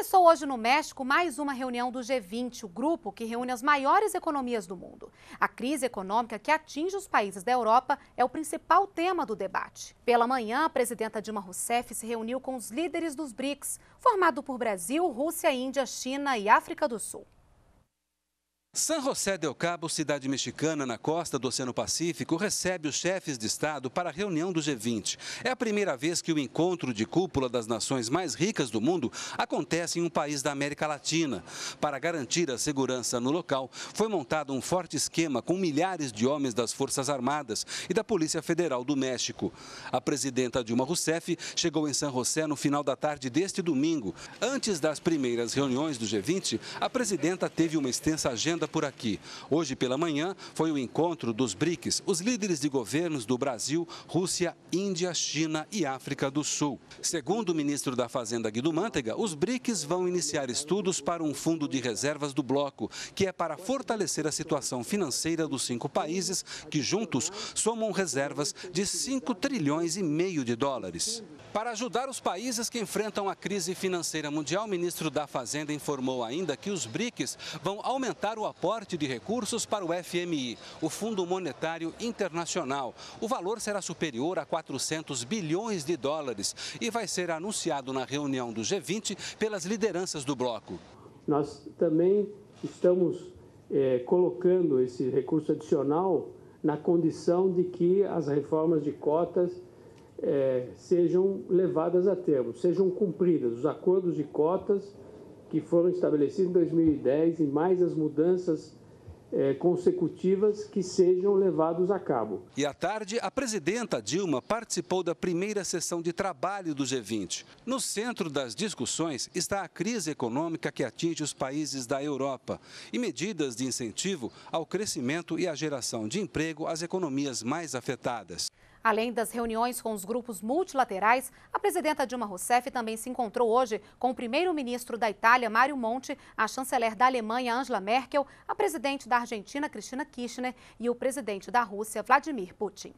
Começou hoje no México mais uma reunião do G20, o grupo que reúne as maiores economias do mundo. A crise econômica que atinge os países da Europa é o principal tema do debate. Pela manhã, a presidenta Dilma Rousseff se reuniu com os líderes dos BRICS, formado por Brasil, Rússia, Índia, China e África do Sul. San José del Cabo, cidade mexicana na costa do Oceano Pacífico, recebe os chefes de Estado para a reunião do G20. É a primeira vez que o encontro de cúpula das nações mais ricas do mundo acontece em um país da América Latina. Para garantir a segurança no local, foi montado um forte esquema com milhares de homens das Forças Armadas e da Polícia Federal do México. A presidenta Dilma Rousseff chegou em San José no final da tarde deste domingo. Antes das primeiras reuniões do G20, a presidenta teve uma extensa agenda agenda por aqui. Hoje pela manhã foi o encontro dos BRICS, os líderes de governos do Brasil, Rússia, Índia, China e África do Sul. Segundo o ministro da Fazenda Guido Mantega, os BRICS vão iniciar estudos para um fundo de reservas do bloco, que é para fortalecer a situação financeira dos cinco países que juntos somam reservas de 5 trilhões e meio de dólares. Para ajudar os países que enfrentam a crise financeira mundial, o ministro da Fazenda informou ainda que os BRICS vão aumentar o aporte de recursos para o FMI, o Fundo Monetário Internacional. O valor será superior a 400 bilhões de dólares e vai ser anunciado na reunião do G20 pelas lideranças do bloco. Nós também estamos é, colocando esse recurso adicional na condição de que as reformas de cotas é, sejam levadas a termo, sejam cumpridas os acordos de cotas que foram estabelecidas em 2010 e mais as mudanças eh, consecutivas que sejam levados a cabo. E à tarde, a presidenta Dilma participou da primeira sessão de trabalho do G20. No centro das discussões está a crise econômica que atinge os países da Europa e medidas de incentivo ao crescimento e à geração de emprego às economias mais afetadas. Além das reuniões com os grupos multilaterais, a presidenta Dilma Rousseff também se encontrou hoje com o primeiro-ministro da Itália, Mário Monti, a chanceler da Alemanha, Angela Merkel, a presidente da Argentina, Cristina Kirchner e o presidente da Rússia, Vladimir Putin.